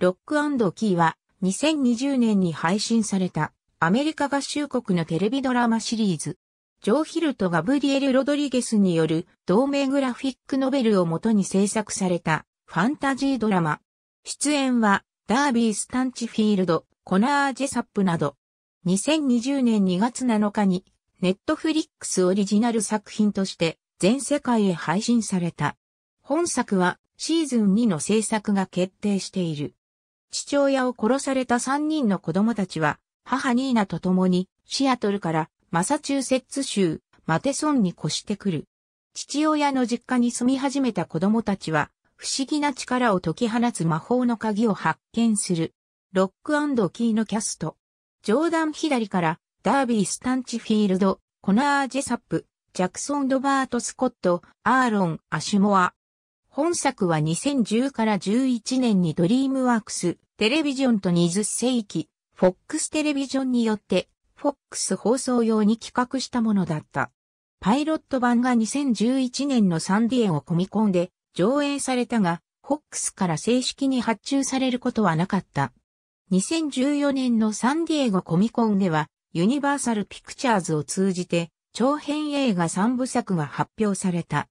ロックキーは2020年に配信されたアメリカ合衆国のテレビドラマシリーズ。ジョー・ヒルとガブリエル・ロドリゲスによる同名グラフィックノベルをもとに制作されたファンタジードラマ。出演はダービー・スタンチフィールド、コナー・ジェサップなど。2020年2月7日にネットフリックスオリジナル作品として全世界へ配信された。本作はシーズン2の制作が決定している。父親を殺された三人の子供たちは、母ニーナと共に、シアトルからマサチューセッツ州マテソンに越してくる。父親の実家に住み始めた子供たちは、不思議な力を解き放つ魔法の鍵を発見する。ロックキーのキャスト。上段左から、ダービー・スタンチフィールド、コナー・ジェサップ、ジャクソン・ドバート・スコット、アーロン・アシュモア、本作は2010から11年にドリームワークス、テレビジョンと20世紀、フォックステレビジョンによって、フォックス放送用に企画したものだった。パイロット版が2011年のサンディエゴコミコンで上映されたが、フォックスから正式に発注されることはなかった。2014年のサンディエゴコミコンでは、ユニバーサルピクチャーズを通じて、長編映画3部作が発表された。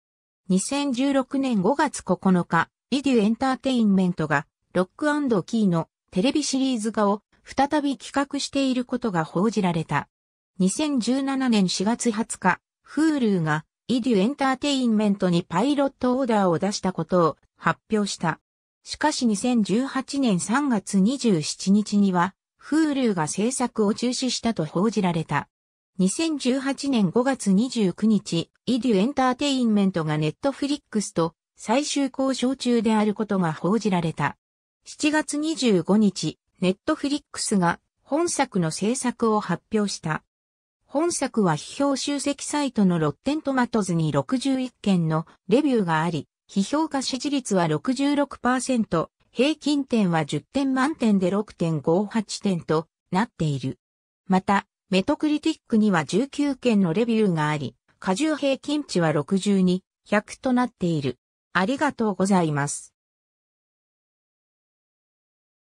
2016年5月9日、ビデュエンターテインメントが、ロックキーのテレビシリーズ化を再び企画していることが報じられた。2017年4月20日、フールーがイデュエンターテインメントにパイロットオーダーを出したことを発表した。しかし2018年3月27日には、フールーが制作を中止したと報じられた。2018年5月29日、イデュエンターテインメントがネットフリックスと最終交渉中であることが報じられた。7月25日、ネットフリックスが本作の制作を発表した。本作は批評集積サイトのロッテントマトズに61件のレビューがあり、批評化支持率は66%、平均点は10点満点で6.58点となっている。また、メトクリティックには19件のレビューがあり、過重平均値は62、100となっている。ありがとうございます。